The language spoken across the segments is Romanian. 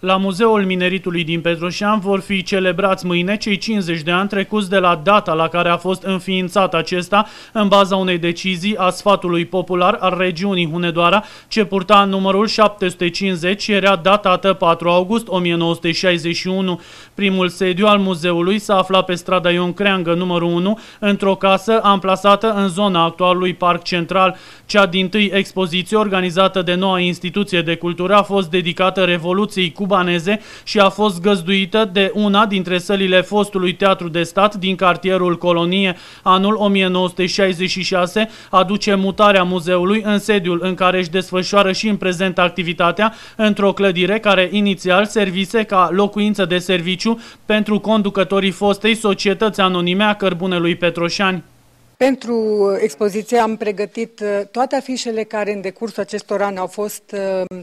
La Muzeul Mineritului din Petroșan vor fi celebrați mâine cei 50 de ani trecuți de la data la care a fost înființat acesta în baza unei decizii a sfatului popular al regiunii Hunedoara ce purta numărul 750 și era datată 4 august 1961. Primul sediu al muzeului s-a aflat pe strada Ion Creangă numărul 1 într-o casă amplasată în zona actualului parc central. Cea din tâi expoziție organizată de noua instituție de cultură a fost dedicată Revoluției cu cubaneze și a fost găzduită de una dintre sălile fostului teatru de stat din cartierul Colonie anul 1966, aduce mutarea muzeului în sediul în care își desfășoară și în prezent activitatea într-o clădire care inițial servise ca locuință de serviciu pentru conducătorii fostei societăți anonime a cărbunelui Petroșani. Pentru uh, expoziție am pregătit uh, toate afișele care în decursul acestor ani au fost uh,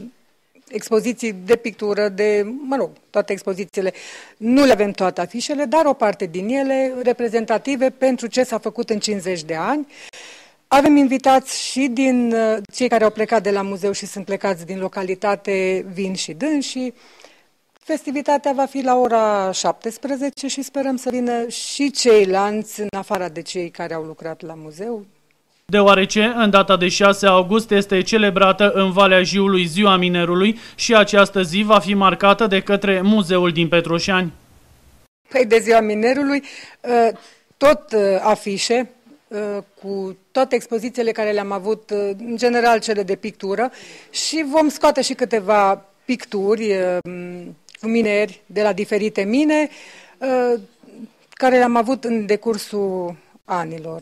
expoziții de pictură, de, mă rog, toate expozițiile. Nu le avem toate afișele, dar o parte din ele reprezentative pentru ce s-a făcut în 50 de ani. Avem invitați și din uh, cei care au plecat de la muzeu și sunt plecați din localitate, vin și și Festivitatea va fi la ora 17 și sperăm să vină și ceilalți în afara de cei care au lucrat la muzeu, Deoarece în data de 6 august este celebrată în Valea Jiului Ziua Minerului și această zi va fi marcată de către Muzeul din Petroșani. Păi de Ziua Minerului, ă, tot ă, afișe ă, cu toate expozițiile care le-am avut, în general cele de pictură, și vom scoate și câteva picturi cu mineri de la diferite mine, care le-am avut în decursul anilor.